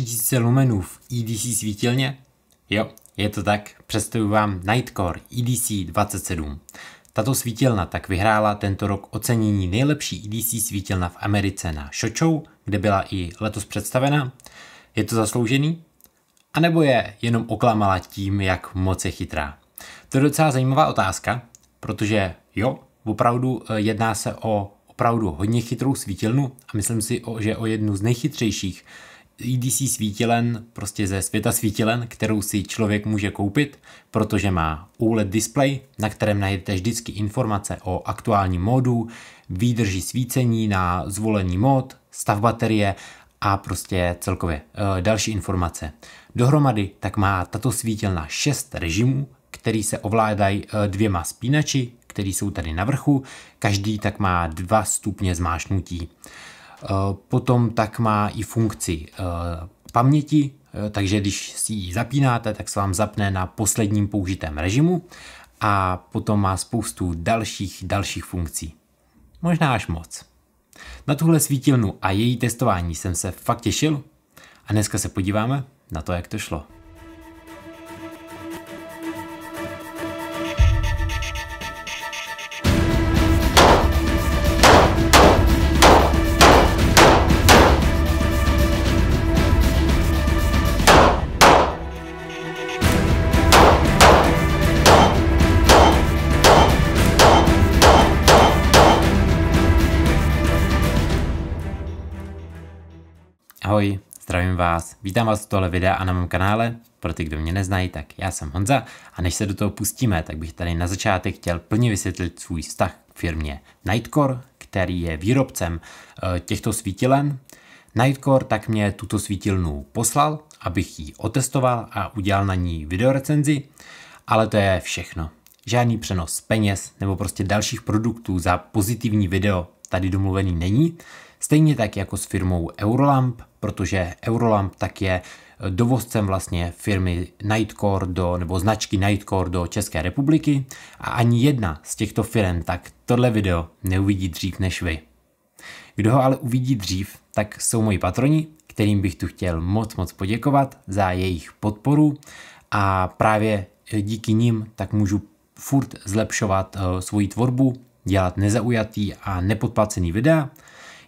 3000 lumenů v EDC svítilně? Jo, je to tak, představuji vám Nightcore e EDC 27. Tato svítilna tak vyhrála tento rok ocenění nejlepší EDC svítilna v Americe na Šočou, kde byla i letos představena. Je to zasloužený? A nebo je jenom oklamala tím, jak moc je chytrá? To je docela zajímavá otázka, protože jo, opravdu eh, jedná se o opravdu hodně chytrou svítilnu a myslím si, že o jednu z nejchytřejších EDC svítilen, prostě ze světa svítilen, kterou si člověk může koupit, protože má OLED display, na kterém najdete vždycky informace o aktuálním módu, výdrži svícení na zvolený mód, stav baterie a prostě celkově e, další informace. Dohromady tak má tato svítilna 6 režimů, který se ovládají eh, dvěma spínači, který jsou tady na vrchu, každý tak má dva stupně zmášnutí. Eh, potom tak má i funkci eh, paměti, eh, takže když si ji zapínáte, tak se vám zapne na posledním použitém režimu a potom má spoustu dalších, dalších funkcí. Možná až moc. Na tuhle svítilnu a její testování jsem se fakt těšil a dneska se podíváme na to, jak to šlo. Ahoj, zdravím vás, vítám vás u tohle videa a na mém kanále. Pro ty, kdo mě neznají, tak já jsem Honza a než se do toho pustíme, tak bych tady na začátek chtěl plně vysvětlit svůj vztah k firmě Nightcore, který je výrobcem eh, těchto svítilen. Nightcore tak mě tuto svítilnu poslal, abych ji otestoval a udělal na ní videorecenzi, ale to je všechno. Žádný přenos peněz nebo prostě dalších produktů za pozitivní video tady domluvený není, stejně tak jako s firmou Eurolamp, protože Eurolamp tak je eh, dovozcem vlastně firmy Nightcore do, nebo značky Nightcore do České republiky a ani jedna z těchto firm tak tohle video neuvidí dřív než vy. Kdo ho ale uvidí dřív, tak jsou moji patroni, kterým bych tu chtěl moc moc poděkovat za jejich podporu a právě eh, díky nim tak můžu furt zlepšovat eh, svoji tvorbu, dělat nezaujatý a nepodplacený videa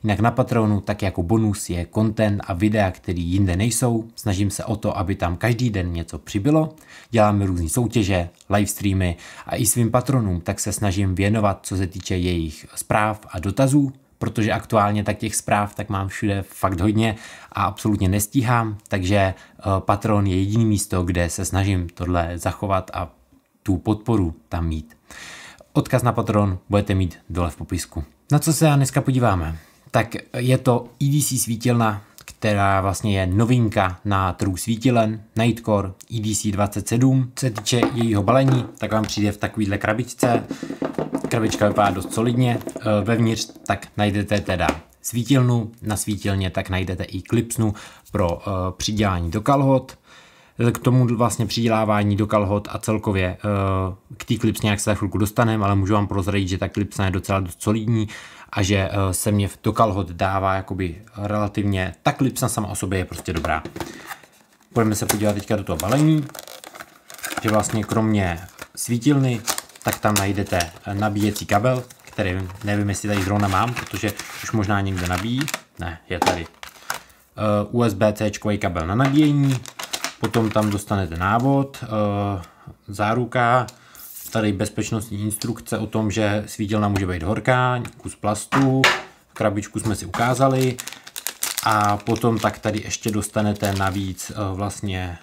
Jinak na Patronu tak jako bonus je content a videa, který jinde nejsou. Snažím se o to, aby tam každý den něco přibylo. Děláme různé soutěže, livestreamy a i svým patronům tak se snažím věnovat, co se týče jejich zpráv a dotazů protože aktuálně tak těch zpráv tak mám všude fakt hodně a absolutně nestíhám, takže eh, Patron je jediný místo, kde se snažím tohle zachovat a tu podporu tam mít. Odkaz na Patron budete mít dole v popisku. Na co se dneska podíváme? tak je to EDC svítilna, která vlastně je novinka na trhu svítilen Nightcore EDC27. Co se týče jejího balení, tak vám přijde v takovýhle krabičce. Krabička vypadá dost solidně. E, vevnitř tak najdete teda svítilnu, na svítilně tak najdete i klipsnu pro e, přidělání do kalhot k tomu vlastně přidělávání do kalhot a celkově eh, k té klipsně nějak se za chvilku dostaneme, ale můžu vám prozradit, že ta klipsna je docela dost solidní a že eh, se mě do kalhot dává jakoby relativně, ta klipsna sama o sobě je prostě dobrá. Pojďme se podívat teďka do toho balení, že vlastně kromě svítilny, tak tam najdete eh, nabíjecí kabel, který nevím, jestli tady zrovna mám, protože už možná někde nabíjí. Ne, je tady. USB-C kabel na nabíjení, Potom tam dostanete návod, eh, záruka, tady bezpečnostní instrukce o tom, že svítilna může být horká, kus plastu, krabičku jsme si ukázali a potom tak tady ještě dostanete navíc eh, vlastně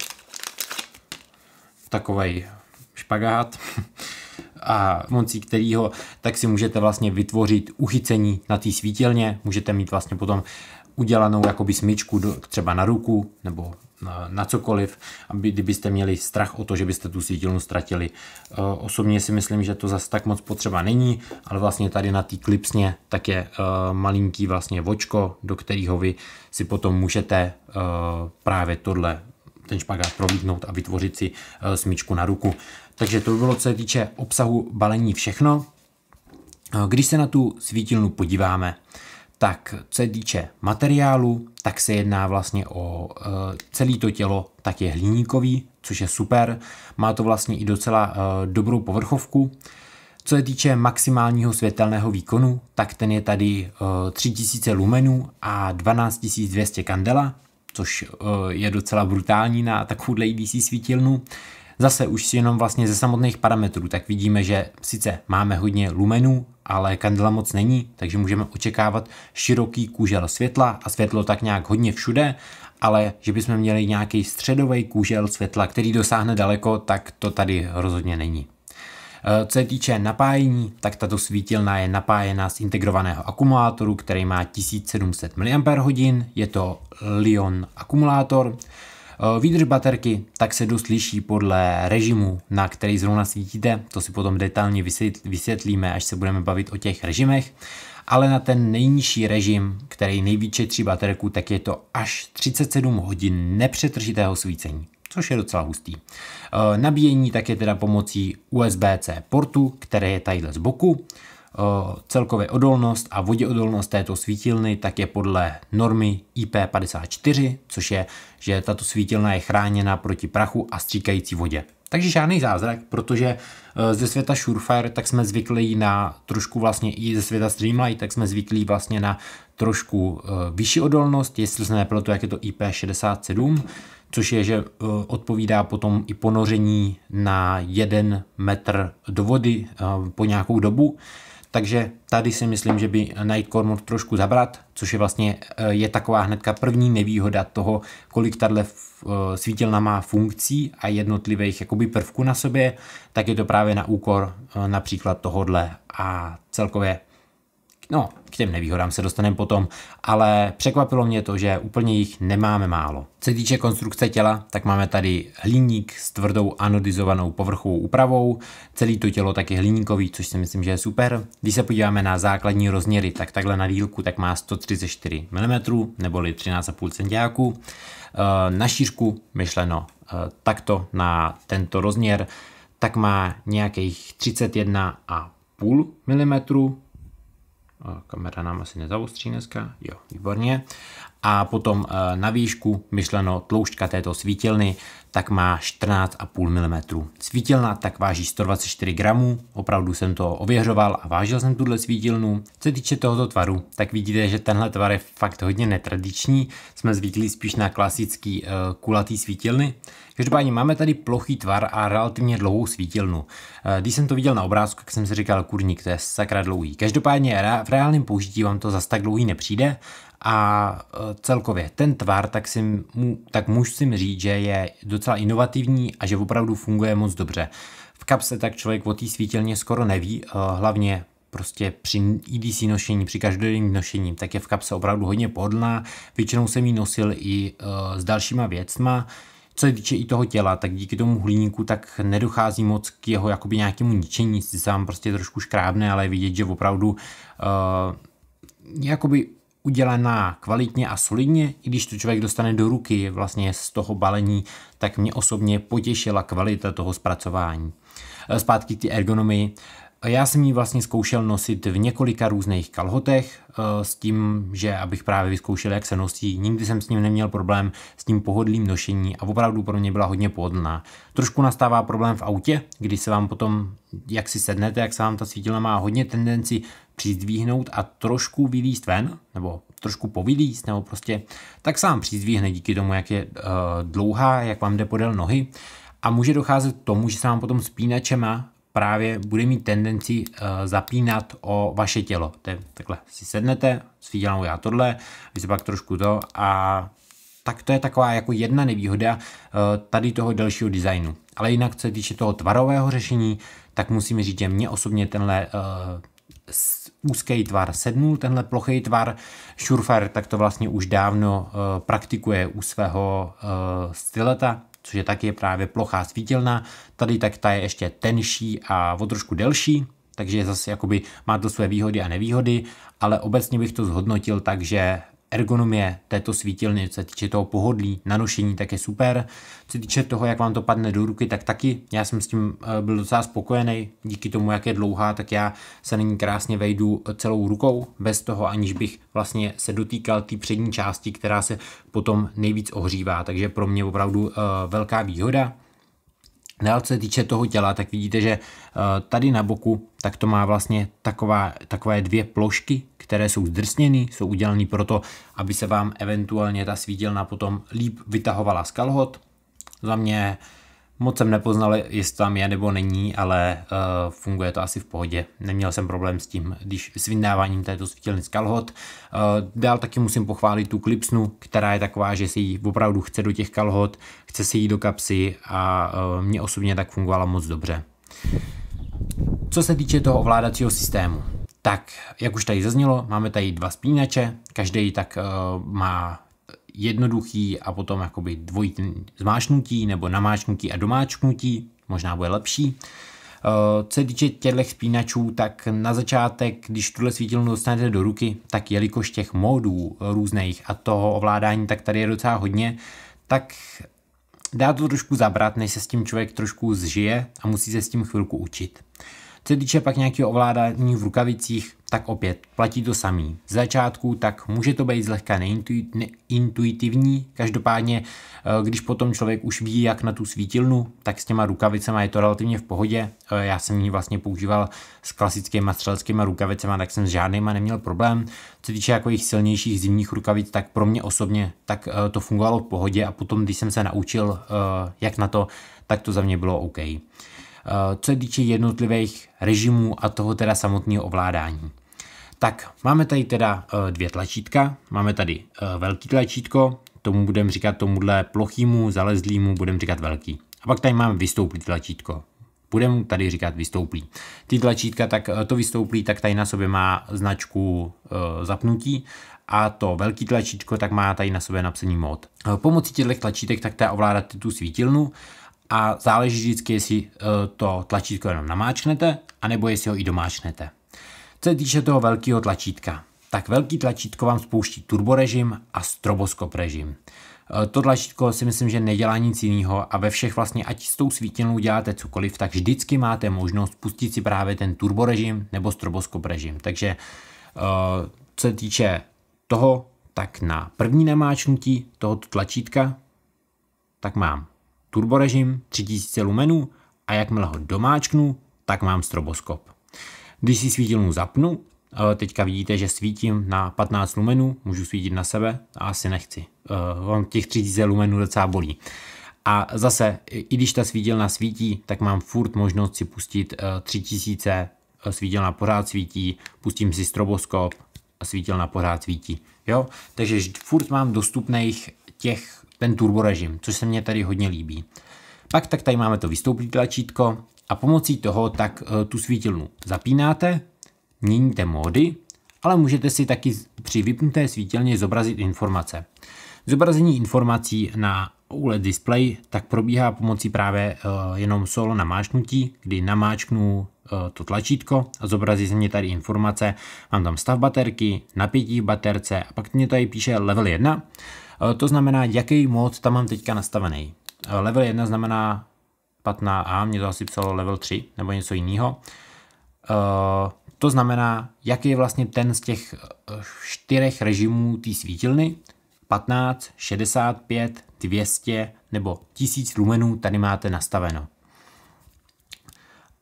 takovej špagát a moncí kterýho, tak si můžete vlastně vytvořit uchycení na té svítilně, můžete mít vlastně potom udělanou jakoby smyčku do, třeba na ruku nebo na cokoliv, aby, kdybyste měli strach o to, že byste tu svítilnu ztratili. Eh, osobně si myslím, že to zase tak moc potřeba není, ale vlastně tady na té klipsně tak je eh, malinký vlastně vočko, do kterého vy si potom můžete eh, právě tohle ten špagát provídnout a vytvořit si smyčku na ruku. Takže to by bylo, co se týče obsahu balení všechno. Když se na tu svítilnu podíváme, tak co se týče materiálu, tak se jedná vlastně o e, celé to tělo, tak je hliníkový, což je super. Má to vlastně i docela e, dobrou povrchovku. Co se týče maximálního světelného výkonu, tak ten je tady e, 3000 lumenů a 12200 kandela, což e, je docela brutální na takovouhle IBC svítilnu. Zase už si jenom vlastně ze samotných parametrů, tak vidíme, že sice máme hodně lumenů, ale kandela moc není, takže můžeme očekávat široký kůžel světla a světlo tak nějak hodně všude, ale že bychom měli nějaký středový kůžel světla, který dosáhne daleko, tak to tady rozhodně není. Eh, co se týče napájení, tak tato svítilna je napájená z integrovaného akumulátoru, který má 1700 mAh, je to Lion akumulátor, Eh, výdrž baterky tak se dost liší podle režimu, na který zrovna svítíte, to si potom detailně vysvětlíme, až se budeme bavit o těch režimech, ale na ten nejnižší režim, který nejvíce tří baterku, tak je to až 37 hodin nepřetržitého svícení což je docela hustý. Eh, nabíjení tak je teda pomocí USB-C portu, které je tadyhle z boku celkově odolnost a voděodolnost této svítilny tak je podle normy IP54, což je, že tato svítilna je chráněna proti prachu a stříkající vodě. Takže žádný zázrak, protože e, ze světa Surefire tak jsme zvyklí na trošku vlastně i ze světa Streamlight, tak jsme zvyklí vlastně na trošku e, vyšší odolnost, jestli se nepletu, jak je to IP67, což je, že e, odpovídá potom i ponoření na jeden metr do vody po nějakou dobu. Takže tady si myslím, že by Nightcore mohl trošku zabrat, což je vlastně eh, je taková hnedka první nevýhoda toho, kolik tahle eh, svítilna má funkcí a jednotlivých jakoby prvků na sobě, tak je to právě na úkor eh, například tohodle a celkově No, k těm nevýhodám se dostaneme potom, ale překvapilo mě to, že úplně jich nemáme málo. Co se týče konstrukce těla, tak máme tady hliník s tvrdou anodizovanou povrchovou úpravou, celý to tělo taky hliníkový, což si myslím, že je super. Když se podíváme na základní rozměry, tak takhle na dílku tak má 134 mm, neboli 13,5 centiáku. Eh, na šířku myšleno eh, takto na tento rozměr, tak má nějakých 31,5 mm, kamera nám asi nezaustří dneska, jo, výborně a potom eh, na výšku, myšleno tloušťka této svítilny, tak má 14,5 mm. Svítilna tak váží 124 gramů, opravdu jsem to ověřoval a vážil jsem tuhle svítilnu. Co se týče tohoto tvaru, tak vidíte, že tenhle tvar je fakt hodně netradiční, jsme zvyklí spíš na klasický eh, kulatý svítilny. Každopádně máme tady plochý tvar a relativně dlouhou svítilnu. Eh, když jsem to viděl na obrázku, tak jsem si říkal, kurník, to je sakra dlouhý. Každopádně v reálném použití vám to zas tak dlouhý nepřijde a e, celkově ten tvar, tak, si tak musím říct, že je docela inovativní a že opravdu funguje moc dobře. V kapse tak člověk o té svítilně skoro neví, e, hlavně prostě při EDC nošení, při každodenním nošení, tak je v kapse opravdu hodně pohodlná. Většinou jsem ji nosil i e, s dalšíma věcma, co se týče i toho těla, tak díky tomu hliníku tak nedochází moc k jeho jakoby nějakému ničení, si vám prostě trošku škrábne, ale je vidět, že opravdu uh, jakoby udělaná kvalitně a solidně, i když to člověk dostane do ruky vlastně z toho balení, tak mě osobně potěšila kvalita toho zpracování. E, zpátky k té ergonomii. E, já jsem ji vlastně zkoušel nosit v několika různých kalhotech e, s tím, že abych právě vyzkoušel, jak se nosí. Nikdy jsem s ním neměl problém s tím pohodlým nošení a opravdu pro mě byla hodně pohodlná. Trošku nastává problém v autě, kdy se vám potom, jak si sednete, jak se vám ta svítilna má hodně tendenci přizdvíhnout a trošku vylíst ven, nebo trošku povylíst, nebo prostě tak sám přizdvíhne díky tomu, jak je uh, dlouhá, jak vám jde podél nohy a může docházet k tomu, že se vám potom spínačema právě bude mít tendenci uh, zapínat o vaše tělo. Te, takhle si sednete, svídělám já tohle, vy se pak trošku to a tak to je taková jako jedna nevýhoda uh, tady toho dalšího designu. Ale jinak, co se týče toho tvarového řešení, tak musím říct, že mě osobně tenhle uh, úzký tvar sednul, tenhle plochý tvar. Schurfer tak to vlastně už dávno eh, praktikuje u svého eh, styleta, což je taky právě plochá svítilna. Tady tak ta je ještě tenší a o trošku delší, takže zase jakoby má to své výhody a nevýhody, ale obecně bych to zhodnotil tak, že ergonomie této svítilny, co se týče toho pohodlí, nanošení, tak je super. Co se týče toho, jak vám to padne do ruky, tak taky. Já jsem s tím eh, byl docela spokojený. Díky tomu, jak je dlouhá, tak já se na ní krásně vejdu eh, celou rukou, bez toho, aniž bych vlastně se dotýkal té přední části, která se potom nejvíc ohřívá. Takže pro mě opravdu eh, velká výhoda. Dál, co se týče toho těla, tak vidíte, že eh, tady na boku tak to má vlastně taková, takové dvě plošky, které jsou zdrsněny, jsou udělané proto, aby se vám eventuálně ta svídělna potom líp vytahovala z kalhot. Za mě Moc jsem nepoznal, jestli tam je nebo není, ale uh, funguje to asi v pohodě. Neměl jsem problém s tím, když s vyndáváním této svítilny z kalhot. Uh, dál taky musím pochválit tu klipsnu, která je taková, že si ji opravdu chce do těch kalhot, chce si ji do kapsy a uh, eh, mě osobně tak fungovala moc dobře. Co se týče toho ovládacího systému, tak jak už tady zaznělo, máme tady dva spínače, každý tak uh, má jednoduchý a potom jakoby dvojitý zmáčnutí nebo namáčnutí a domáčknutí, možná bude lepší. Eh, co se týče těchto spínačů, tak na začátek, když tuhle svítilnu dostanete do ruky, tak jelikož těch módů různých a toho ovládání, tak tady je docela hodně, tak dá to trošku zabrat, než se s tím člověk trošku zžije a musí se s tím chvilku učit. Co týče pak nějakého ovládání v rukavicích, tak opět platí to samý. Z začátku tak může to být zlehka neintuitivní, každopádně eh, když potom člověk už ví, jak na tu svítilnu, tak s těma rukavicema je to relativně v pohodě. Eh, já jsem ji vlastně používal s klasickými střeleckýma rukavicema, tak jsem s žádnýma neměl problém. Co týče jako jejich silnějších zimních rukavic, tak pro mě osobně tak eh, to fungovalo v pohodě a potom, když jsem se naučil, jak na to, tak to za mě bylo OK. Eh, co se týče jednotlivých režimů a toho teda samotného ovládání. Tak, máme tady teda eh, dvě tlačítka. Máme tady eh, velký tlačítko, tomu budeme říkat tomuhle plochýmu, zalezlýmu, budeme říkat velký. A pak tady máme vystouplý tlačítko. Budeme tady říkat vystouplý. Ty tlačítka, tak to vystouplý, tak tady na sobě má značku zapnutí a to velký tlačítko, tak má tady na sobě napsaný mod. Pomocí těchto tlačítek tak ta ovládat tu svítilnu a záleží vždycky, jestli eh, to tlačítko jenom namáčknete, anebo jestli ho i domáčknete. Co se týče toho velkého tlačítka, tak velký tlačítko vám spouští turborežim a stroboskop režim. Eh, to tlačítko si myslím, že nedělá nic jiného a ve všech vlastně, ať s tou svítilnou děláte cokoliv, tak vždycky máte možnost spustit si právě ten turborežim nebo stroboskop režim. Takže eh, co se týče toho, tak na první namáčnutí tohoto tlačítka, tak mám turborežim 3000 lumenů a jakmile ho domáčknu, tak mám stroboskop. Když si svítilnu zapnu, eh, teďka vidíte, že svítím na 15 lumenů, můžu svítit na sebe a asi nechci. Eh, on těch 3000 lumenů docela bolí. A zase, i když ta svítilna svítí, tak mám furt možnost si pustit 3000, eh, svítilna pořád svítí, pustím si stroboskop a svítilna pořád svítí. Jo? Takže furt mám dostupných těch ten turbo režim, což se mně tady hodně líbí. Pak tak tady máme to vystoupit tlačítko a pomocí toho tak eh, tu svítilnu zapínáte, měníte módy, ale můžete si taky při vypnuté svítilně zobrazit informace. Zobrazení informací na OLED display tak probíhá pomocí právě eh, jenom solo namáčknutí, kdy namáčknu eh, to tlačítko a zobrazí se mě tady informace. Mám tam stav baterky, napětí v baterce a pak mě tady píše level 1 Eh, to znamená, jaký mod tam mám teďka nastavený. Eh, level 1 znamená 15A, mě to asi psalo level 3 nebo něco jiného. Eh, to znamená, jaký je vlastně ten z těch čtyřech režimů té svítilny. 15, 65, 200 nebo 1000 lumenů tady máte nastaveno.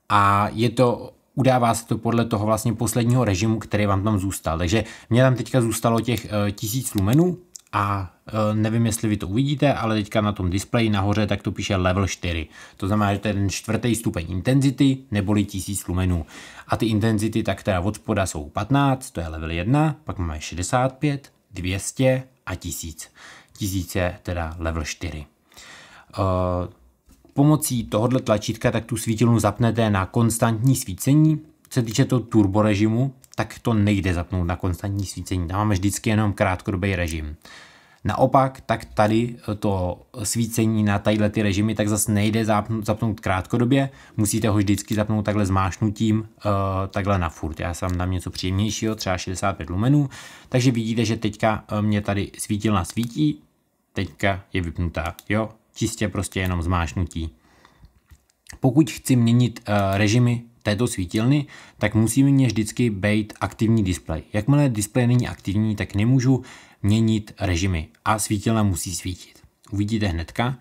A je to udává se to podle toho vlastně posledního režimu, který vám tam zůstal. Takže mě tam teďka zůstalo těch 1000 lumenů a e, nevím, jestli vy to uvidíte, ale teďka na tom displeji nahoře tak to píše level 4. To znamená, že to je ten čtvrtý stupeň intenzity neboli 1000 lumenů. A ty intenzity tak teda od spoda jsou 15, to je level 1, pak máme 65, 200 a 1000. 1000 je teda level 4. E, pomocí tohoto tlačítka tak tu svítilnu zapnete na konstantní svícení, se týče toho turbo režimu, tak to nejde zapnout na konstantní svícení. Tam máme vždycky jenom krátkodobý režim. Naopak, tak tady eh, to svícení na tadyhle ty režimy tak zase nejde zapnout, zapnout krátkodobě, musíte ho vždycky zapnout takhle zmášnutím, eh, takhle na furt. Já jsem tam něco příjemnějšího, třeba 65 lumenů, takže vidíte, že teďka eh, mě tady svítilna svítí, teďka je vypnutá, jo, čistě prostě jenom zmášnutí. Pokud chci měnit režimy této svítilny, tak musí mě vždycky být aktivní displej. Jakmile displej není aktivní, tak nemůžu měnit režimy a svítilna musí svítit. Uvidíte hnedka,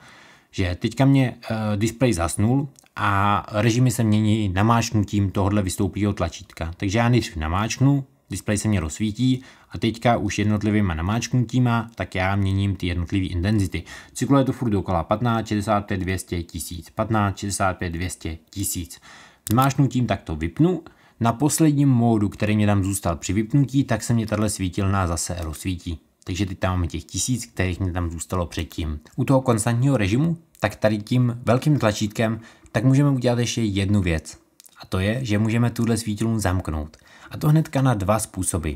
že teďka mě e, displej zasnul a režimy se mění namáčknutím tohle vystoupího tlačítka. Takže já nejdřív namáčknu, displej se mě rozsvítí a teďka už jednotlivýma namáčknutíma, tak já měním ty jednotlivé intenzity. Cyklo je to furt dokola 15, 65, 200, 1000, 15, 65, 200, 1000 tak to vypnu. Na posledním módu, který mě tam zůstal při vypnutí, tak se mě tahle svítilná zase rozsvítí. Takže teď tam máme těch tisíc, kterých mě tam zůstalo předtím. U toho konstantního režimu, tak tady tím velkým tlačítkem, tak můžeme udělat ještě jednu věc. A to je, že můžeme tuhle svítilnu zamknout. A to hnedka na dva způsoby.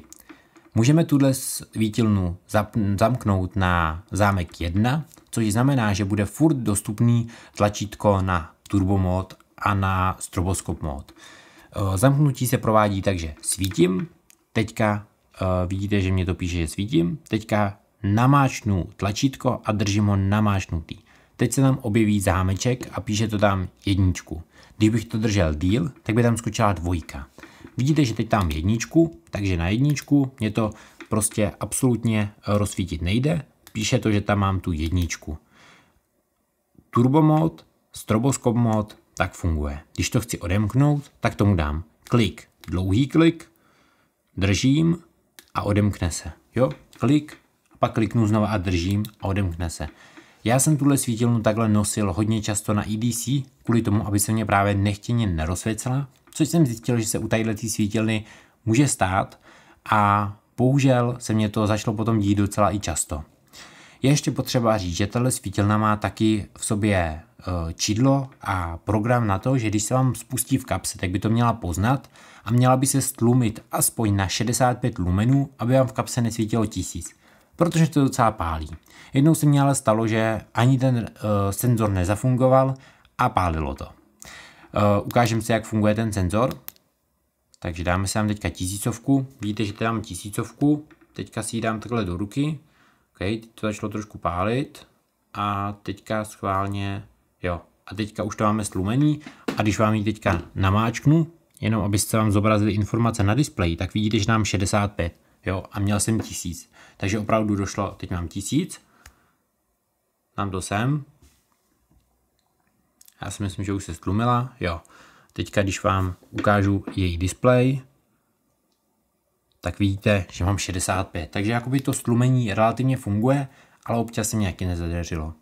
Můžeme tuhle svítilnu zamknout na zámek 1, což znamená, že bude furt dostupný tlačítko na turbo mod a na stroboskop mod. Eh, zamknutí se provádí tak, že svítím, teďka eh, vidíte, že mě to píše, že svítím, teďka namáčnu tlačítko a držím ho namáčnutý. Teď se tam objeví zámeček a píše to tam jedničku. Kdybych to držel díl, tak by tam skočila dvojka. Vidíte, že teď tam jedničku, takže na jedničku mě to prostě absolutně eh, rozsvítit nejde. Píše to, že tam mám tu jedničku. Turbo mod, stroboskop mod, tak funguje. Když to chci odemknout, tak tomu dám klik, dlouhý klik, držím a odemkne se. Jo, klik, a pak kliknu znova a držím a odemkne se. Já jsem tuhle svítilnu takhle nosil hodně často na EDC, kvůli tomu, aby se mě právě nechtěně nerozsvěcela, což jsem zjistil, že se u této svítilny může stát a bohužel se mě to začalo potom dít docela i často. Je ještě potřeba říct, že tahle svítilna má taky v sobě Eh, čidlo a program na to, že když se vám spustí v kapse, tak by to měla poznat a měla by se stlumit aspoň na 65 lumenů, aby vám v kapse nesvítilo 1000, protože to docela pálí. Jednou se mi ale stalo, že ani ten uh, senzor nezafungoval a pálilo to. Uh, eh, ukážem si, jak funguje ten senzor. Takže dáme si vám teďka tisícovku. Vidíte, že tam tisícovku. Teďka si ji dám takhle do ruky. Okay, to začalo trošku pálit. A teďka schválně Jo. A teďka už to máme slumený a když vám ji teďka namáčknu, jenom abyste vám zobrazili informace na displeji, tak vidíte, že nám 65. Jo, a měl jsem 1000. Takže opravdu došlo, teď mám 1000. Nám to sem. Já si myslím, že už se stlumila. Jo. Teďka, když vám ukážu její displej, tak vidíte, že mám 65. Takže jakoby to stlumení relativně funguje, ale občas se mi nějaký nezadařilo.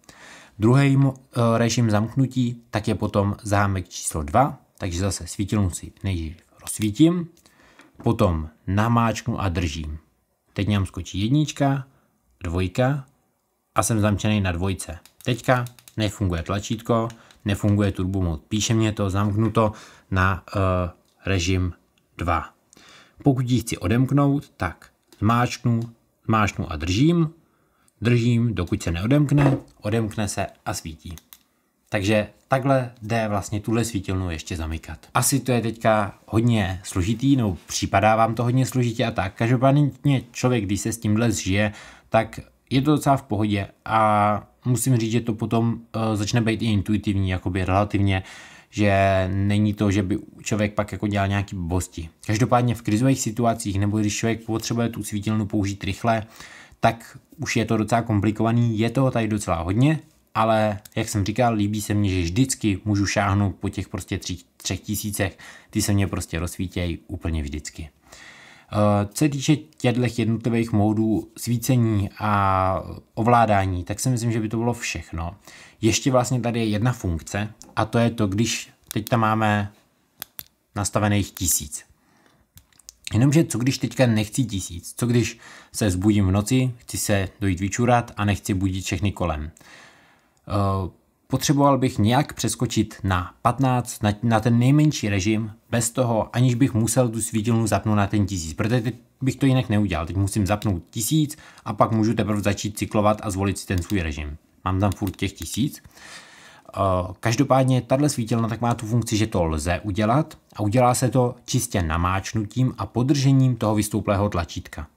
Druhý eh, režim zamknutí, tak je potom zámek číslo 2, takže zase svítilnici nejdřív rozsvítím, potom namáčknu a držím. Teď nám skočí jednička, dvojka a jsem zamčený na dvojce. Teďka nefunguje tlačítko, nefunguje turbo mod. Píše mě to zamknuto na e, režim 2. Pokud ji chci odemknout, tak zmáčknu, zmáčknu a držím držím, dokud se neodemkne, odemkne se a svítí. Takže takhle jde vlastně tuhle svítilnu ještě zamykat. Asi to je teďka hodně složitý, nebo připadá vám to hodně složitě a tak. Každopádně člověk, když se s tímhle žije, tak je to docela v pohodě a musím říct, že to potom uh, začne být i intuitivní, jakoby relativně, že není to, že by člověk pak jako dělal nějaký bosti. Každopádně v krizových situacích, nebo když člověk potřebuje tu svítilnu použít rychle, tak už je to docela komplikovaný, je toho tady docela hodně, ale jak jsem říkal, líbí se mně, že vždycky můžu šáhnout po těch prostě tři, třech tisícech, ty se mě prostě rozsvítějí úplně vždycky. Eh, co se týče těchto jednotlivých módů svícení a ovládání, tak si myslím, že by to bylo všechno. Ještě vlastně tady je jedna funkce a to je to, když teď tam máme nastavených tisíc. Jenomže co když teďka nechci tisíc? Co když se zbudím v noci, chci se dojít vyčurat a nechci budit všechny kolem? Eh, potřeboval bych nějak přeskočit na 15, na, ten nejmenší režim, bez toho, aniž bych musel tu svítilnu zapnout na ten tisíc, protože teď bych to jinak neudělal. Teď musím zapnout tisíc a pak můžu teprve začít cyklovat a zvolit si ten svůj režim. Mám tam furt těch tisíc. Každopádně tahle svítilna tak má tu funkci, že to lze udělat a udělá se to čistě namáčnutím a podržením toho vystouplého tlačítka.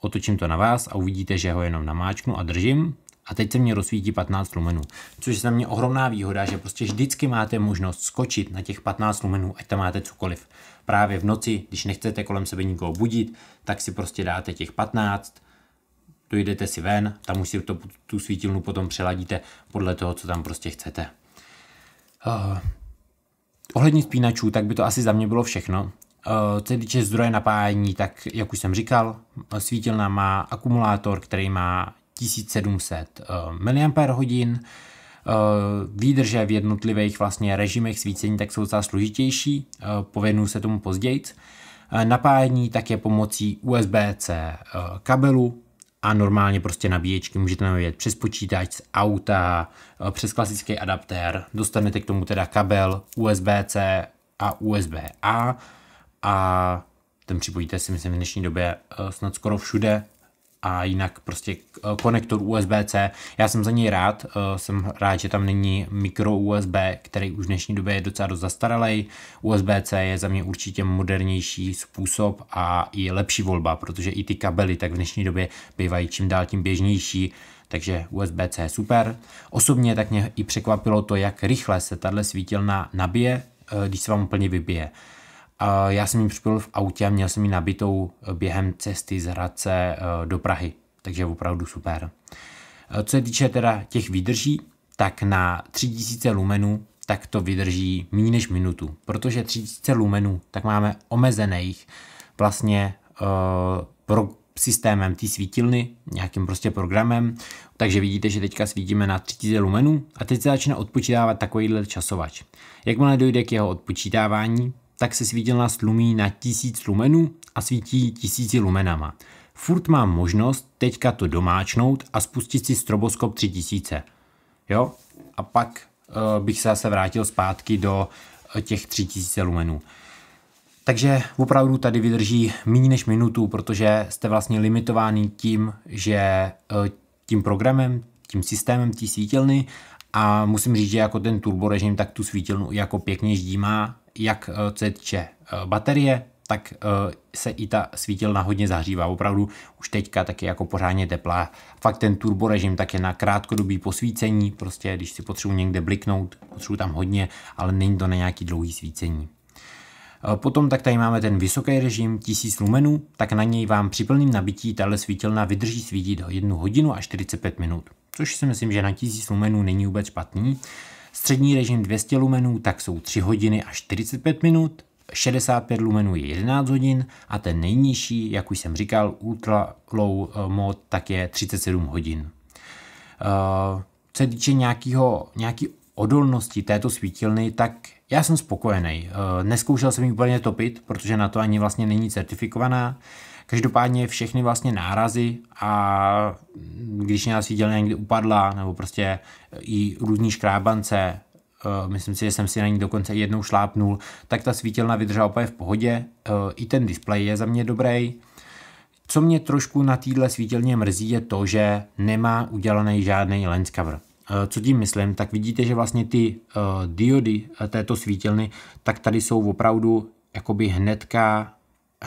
Otočím to na vás a uvidíte, že ho jenom namáčknu a držím a teď se mě rozsvítí 15 lumenů, což je za mě ohromná výhoda, že prostě vždycky máte možnost skočit na těch 15 lumenů, ať tam máte cokoliv. Právě v noci, když nechcete kolem sebe nikoho budit, tak si prostě dáte těch 15, dojdete si ven, tam už si to, tu svítilnu potom přeladíte podle toho, co tam prostě chcete. Uh, ohledně spínačů, tak by to asi za mě bylo všechno. Uh, co se týče zdroje napájení, tak jak už jsem říkal, svítilna má akumulátor, který má 1700 eh, mAh, výdrže v jednotlivých vlastně režimech svícení tak jsou docela složitější, povědnu se tomu později. Napájení tak je pomocí USB-C kabelu, a normálně prostě nabíječky můžete nabíjet přes počítač z auta, eh, přes klasický adaptér, dostanete k tomu teda kabel USB-C a USB-A a ten připojíte si myslím v dnešní době eh, snad skoro všude, a jinak prostě eh, konektor USB-C. Já jsem za něj rád, eh, jsem rád, že tam není mikro USB, který už v dnešní době je docela dost zastaralej. USB-C je za mě určitě modernější způsob a i lepší volba, protože i ty kabely tak v dnešní době bývají čím dál tím běžnější takže USB-C je super. Osobně tak mě i překvapilo to, jak rychle se tahle svítilna nabije, eh, když se vám úplně vybije. Já jsem ji připojil v autě a měl jsem ji nabitou eh, během cesty z Hradce eh, do Prahy, takže opravdu super. Eh, co se týče teda těch výdrží, tak na 3000 lumenů tak to vydrží méně než minutu, protože 3000 lumenů tak máme omezených vlastně pro systémem té svítilny, nějakým prostě programem. Takže vidíte, že teďka svítíme na 3000 lumenů a teď se začne odpočítávat takovýhle časovač. Jakmile dojde k jeho odpočítávání, tak se svítilna slumí na tisíc lumenů a svítí tisíci lumenama. Furt mám možnost teďka to domáčnout a spustit si stroboskop 3000. Jo? A pak uh, bych se zase vrátil zpátky do uh, těch 3000 lumenů. Takže opravdu tady vydrží méně než minutu, protože jste vlastně limitovaný tím, že eh, tím programem, tím systémem té svítilny a musím říct, že jako ten turbo režim, tak tu svítilnu jako pěkně ždímá jak se eh, týče eh, baterie, tak eh, se i ta svítilna hodně zahřívá. Opravdu už teďka tak je jako pořádně teplá. Fakt ten turbo režim tak je na krátkodobý posvícení, prostě když si potřebuji někde bliknout, potřebuji tam hodně, ale není to na nějaký dlouhý svícení. Potom tak tady máme ten vysoký režim 1000 lumenů, tak na něj vám při plném nabití tahle svítilna vydrží svítit 1 hodinu a 45 minut, což si myslím, že na 1000 lumenů není vůbec špatný. Střední režim 200 lumenů tak jsou 3 hodiny a 45 minut, 65 lumenů je 11 hodin a ten nejnižší, jak už jsem říkal, ultra low eh, mod, tak je 37 hodin. Eh, co se týče nějakého, nějaký odolnosti této svítilny, tak já jsem spokojený. Eh, neskoušel jsem ji úplně topit, protože na to ani vlastně není certifikovaná. Každopádně všechny vlastně nárazy a když nějaká svítila někdy upadla nebo prostě i různí škrábance, eh, myslím si, že jsem si na ní dokonce jednou šlápnul, tak ta svítilna vydržela úplně v pohodě. Eh, I ten displej je za mě dobrý. Co mě trošku na téhle svítilně mrzí, je to, že nemá udělaný žádný lens cover. Eh, co tím myslím, tak vidíte, že vlastně ty diody této svítilny, tak tady jsou opravdu jakoby hnedka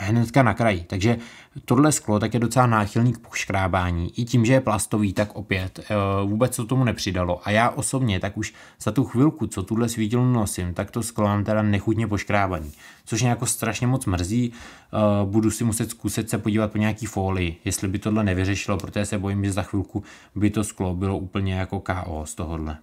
hnedka na kraji. Takže tohle sklo tak je docela náchylný k poškrábání. I tím, že je plastový, tak opět eh, vůbec to tomu nepřidalo. A já osobně tak už za tu chvilku, co tuhle svítilnu nosím, tak to sklo mám teda nechutně poškrábaný. Což mě jako strašně moc mrzí. Eh, budu si muset zkusit se podívat po nějaký folii, jestli by tohle nevyřešilo, protože se bojím, že za chvilku by to sklo bylo úplně jako KO z tohohle.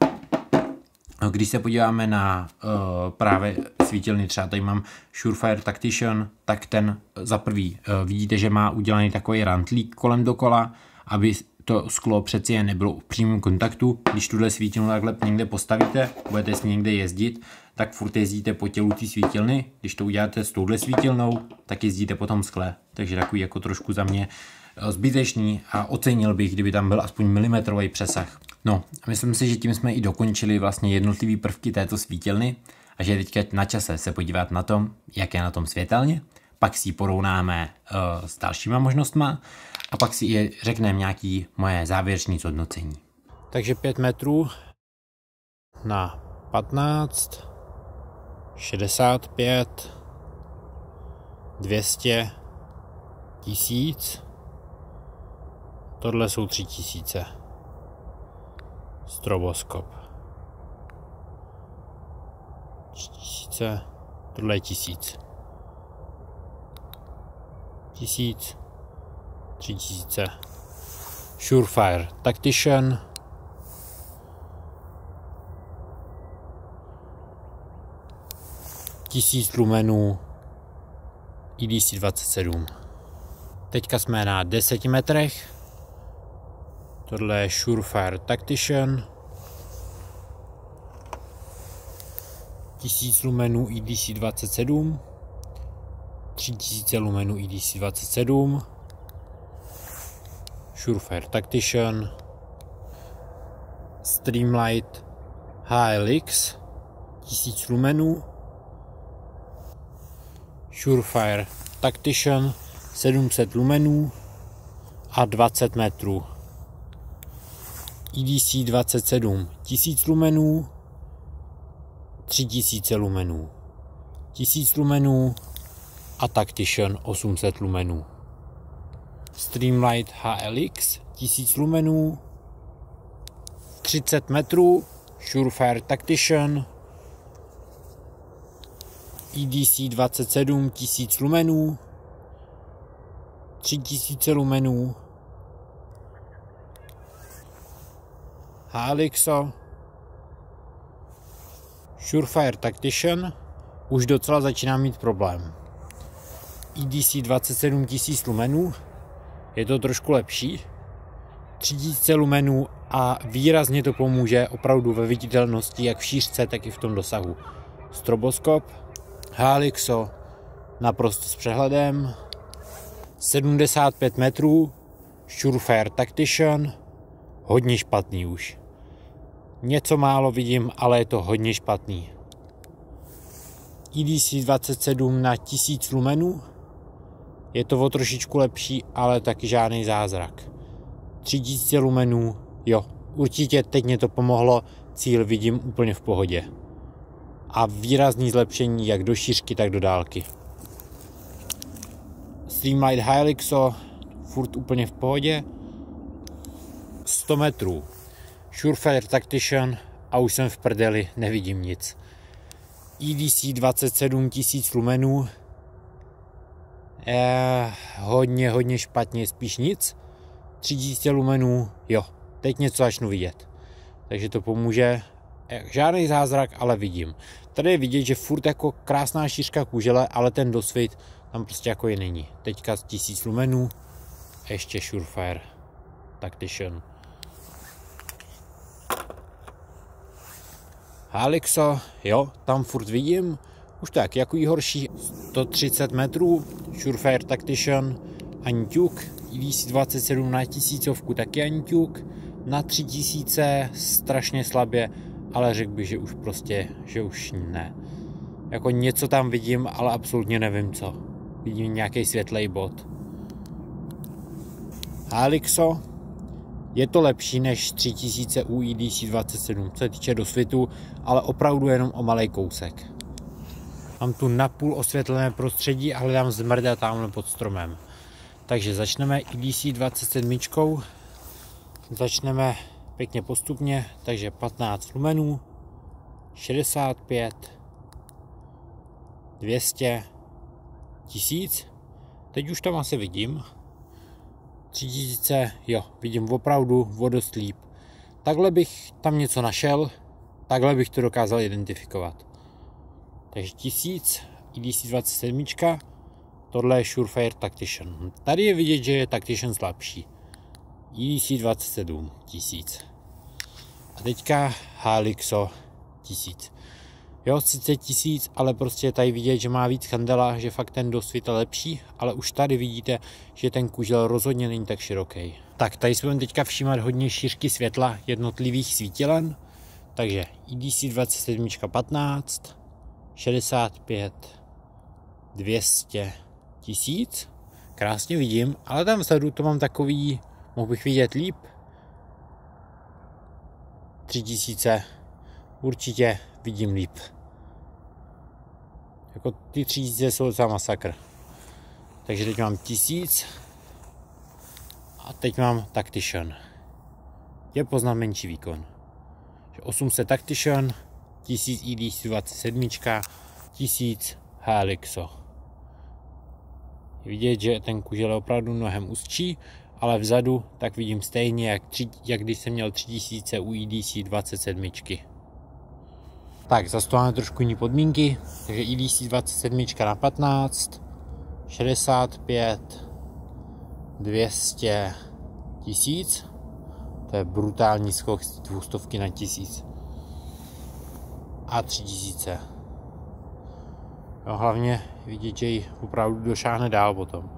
No, když se podíváme na uh, právě svítilny, třeba tady mám Surefire Tactician, tak ten za prvý uh, vidíte, že má udělaný takový rantlík kolem dokola, aby to sklo přeci jen nebylo v přímém kontaktu. Když tuhle svítilnu takhle někde postavíte, budete s ní někde jezdit, tak furt jezdíte po tělu té svítilny. Když to uděláte s touhle svítilnou, tak jezdíte po tom skle. Takže takový jako trošku za mě eh, zbytečný a ocenil bych, kdyby tam byl aspoň milimetrový přesah. No, myslím si, že tím jsme i dokončili vlastně jednotlivý prvky této svítilny a že je teďka na čase se podívat na tom, jak je na tom světelně, pak si ji porovnáme uh, s dalšíma možnostma a pak si je řekneme nějaký moje závěrečné zhodnocení. Takže 5 metrů na 15, 65, 200, 1000, tohle jsou 3000 stroboskop. Tisíce, tohle je tisíc. Tisíc, tři tisíce. Surefire Tactician. Tisíc lumenů IDC 27. Teďka jsme na 10 metrech. Tohle je Surefire Tactician. 1000 lumenů e IDC27. 3000 lumenů IDC27. E Surefire Tactician. Streamlight HLX 1000 lumenů. Surefire Tactician 700 lumenů a 20 metrů. EDC 27 1000 lumenů, 3000 lumenů, 1000 lumenů a Tactician 800 lumenů. Streamlight HLX 1000 lumenů, 30 metrů, Surefire Tactician, EDC 27 1000 lumenů, 3000 lumenů Helixo, Surefire Tactician už docela začíná mít problém. E EDC 27000 lumenů, je to trošku lepší, 3000 lumenů a výrazně to pomůže opravdu ve viditelnosti jak v šířce, tak i v tom dosahu. Stroboskop, Helixo naprosto s přehledem, 75 metrů, Surefire Tactician, hodně špatný už. Něco málo vidím, ale je to hodně špatný. E EDC 27 na 1000 lumenů. Je to o trošičku lepší, ale taky žádný zázrak. 3000 lumenů, jo, určitě teď mě to pomohlo, cíl vidím úplně v pohodě. A výrazný zlepšení jak do šířky, tak do dálky. Streamlight Hylixo, furt úplně v pohodě. 100 metrů. Surefire Tactician a už jsem v prdeli, nevidím nic. E EDC 27 tisíc lumenů. Eh, hodně, hodně špatně, spíš nic. 3000 lumenů, jo, teď něco začnu vidět. Takže to pomůže. Eh, Žádný zázrak, ale vidím. Tady je vidět, že furt jako krásná šířka kůžele, ale ten dosvit tam prostě jako je není. Teďka 1000 lumenů, ještě Surefire Tactician. Alexa, jo, tam furt vidím, už tak, jako jí horší, 130 metrů, Surefire Tactician, ani ťuk, 27 na tisícovku taky ani ťuk, na 3000 strašně slabě, ale řekl bych, že už prostě, že už ne. Jako něco tam vidím, ale absolutně nevím co. Vidím nějaký světlej bod. Alexo. Je to lepší než 3000 UIDC 27, co se týče dosvitu, ale opravdu jenom o malý kousek. Mám tu napůl osvětlené prostředí a hledám zmrda tamhle pod stromem. Takže začneme IDC e 27. Začneme pěkně postupně, takže 15 lumenů, 65, 200, 1000. Teď už tam asi vidím, třídíce, jo, vidím opravdu vodost líp. Takhle bych tam něco našel, takhle bych to dokázal identifikovat. Takže 1000, i 1027, tohle je Surefire Tactician. Tady je vidět, že je Tactician slabší. I 27 1000. A teďka Halixo 1000. Jo, sice tisíc, ale prostě tady vidět, že má víc chandela, že fakt ten dosvit je lepší, ale už tady vidíte, že ten kužel rozhodně není tak široký. Tak tady jsme teďka všímat hodně šířky světla jednotlivých svítilen, takže IDC 15, 65, 200 tisíc, krásně vidím, ale tam vzadu to mám takový, mohl bych vidět líp, 3000 určitě vidím líp. Jako ty tři tisíce jsou docela masakr. Takže teď mám tisíc a teď mám Tactician. Je poznám menší výkon. 800 Tactician, 1000 id 27, 1000 Helixo. Vidět, že ten kužel je opravdu mnohem úzčí, ale vzadu tak vidím stejně, jak, tři, jak když jsem měl 3000 u e IDC 27. Tak, zase to máme trošku jiné podmínky, takže IDC e 27 na 15, 65, 200 tisíc, to je brutální skok z 200 na tisíc a 3000. No hlavně vidět, že ji opravdu došáhne dál potom.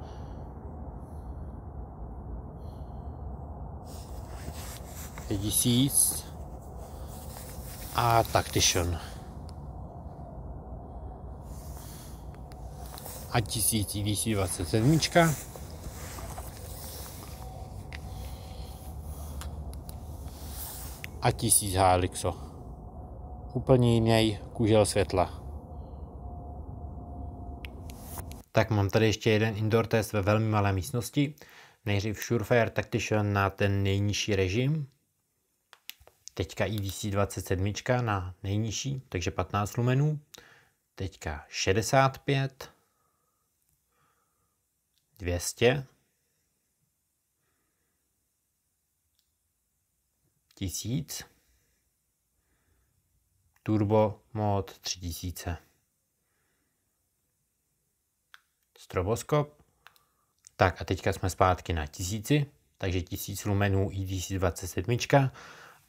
Je tisíc, a Tactician. A 27. A 1000 Helixo. Úplně jiný kůžel světla. Tak mám tady ještě jeden indoor test ve velmi malé místnosti. Nejdřív Surefire Tactician na ten nejnižší režim. Teďka EVC 27 na nejnižší, takže 15 lumenů. Teďka 65, 200, 1000, turbo mod 3000. Stroboskop. Tak a teďka jsme zpátky na 1000, takže 1000 lumenů EVC 27